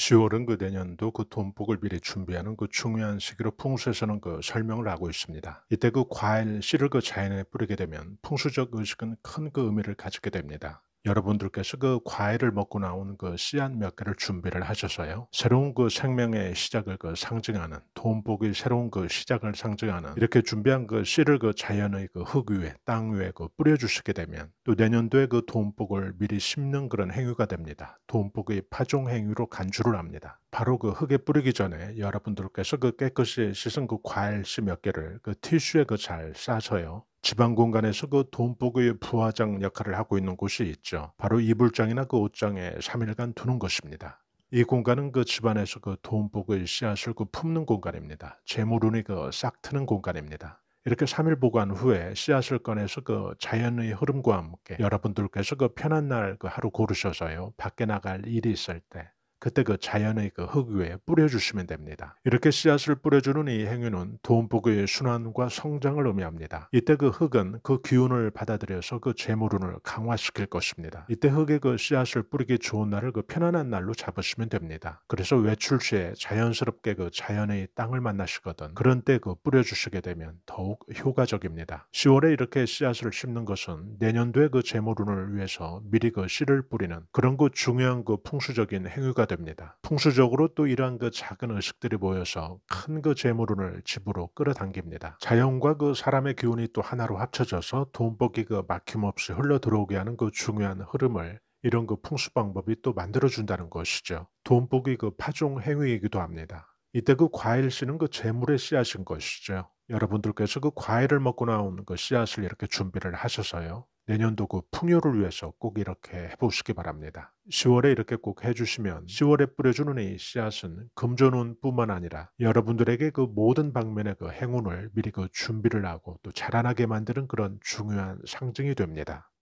10월은 그 내년도 그 돈복을 미리 준비하는 그 중요한 시기로 풍수에서는 그 설명을 하고 있습니다. 이때 그 과일 씨를 그 자연에 뿌리게 되면 풍수적 의식은 큰 그 의미를 가지게 됩니다. 여러분들께서 그 과일을 먹고 나온그 씨앗 몇 개를 준비를 하셔서요. 새로운 그 생명의 시작을 그 상징하는 돈복이 새로운 그 시작을 상징하는 이렇게 준비한 그 씨를 그 자연의 그 흙 위에 땅 위에 그 뿌려주시게 되면 또 내년도에 그 돈복을 미리 심는 그런 행위가 됩니다. 돈복의 파종 행위로 간주를 합니다. 바로 그 흙에 뿌리기 전에 여러분들께서 그 깨끗이 씻은 그 과일 씨 몇 개를 그 티슈에 그 잘 싸서요. 지방 공간에서 그 돈복의 부화장 역할을 하고 있는 곳이 있죠. 바로 이불장이나 그 옷장에 3일간 두는 것입니다. 이 공간은 그 집안에서 그 돈복의 씨앗을 그 품는 공간입니다. 재물운이 그싹 트는 공간입니다. 이렇게 3일 보관 후에 씨앗을 꺼내서 그 자연의 흐름과 함께 여러분들께서 그 편한 날 그 하루 고르셔서요. 밖에 나갈 일이 있을 때 그때 그 자연의 그 흙 위에 뿌려주시면 됩니다. 이렇게 씨앗을 뿌려주는 이 행위는 돈움복의 순환과 성장을 의미합니다. 이때 그 흙은 그 기운을 받아들여서 그 재물운을 강화시킬 것입니다. 이때 흙에 그 씨앗을 뿌리기 좋은 날을 그 편안한 날로 잡으시면 됩니다. 그래서 외출 시에 자연스럽게 그 자연의 땅을 만나시거든 그런 때 그 뿌려주시게 되면 더욱 효과적입니다. 10월에 이렇게 씨앗을 심는 것은 내년도에 그 재물운을 위해서 미리 그 씨를 뿌리는 그런 그 중요한 그 풍수적인 행위가 됩니다. 풍수적으로 또 이러한 그 작은 의식들이 모여서 큰 그 재물운을 집으로 끌어당깁니다. 자연과 그 사람의 기운이 또 하나로 합쳐져서 돈복이 그 막힘없이 흘러 들어오게 하는 그 중요한 흐름을 이런 그 풍수 방법이 또 만들어준다는 것이죠. 돈복이 그 파종 행위이기도 합니다. 이때 그 과일 씨는 그 재물의 씨앗인 것이죠. 여러분들께서 그 과일을 먹고 나온 그 씨앗을 이렇게 준비를 하셔서요. 내년도 그 풍요를 위해서 꼭 이렇게 해보시기 바랍니다. 10월에 이렇게 꼭 해주시면 10월에 뿌려주는 이 씨앗은 금전운뿐만 아니라 여러분들에게 그 모든 방면의 그 행운을 미리 그 준비를 하고 또 자라나게 만드는 그런 중요한 상징이 됩니다.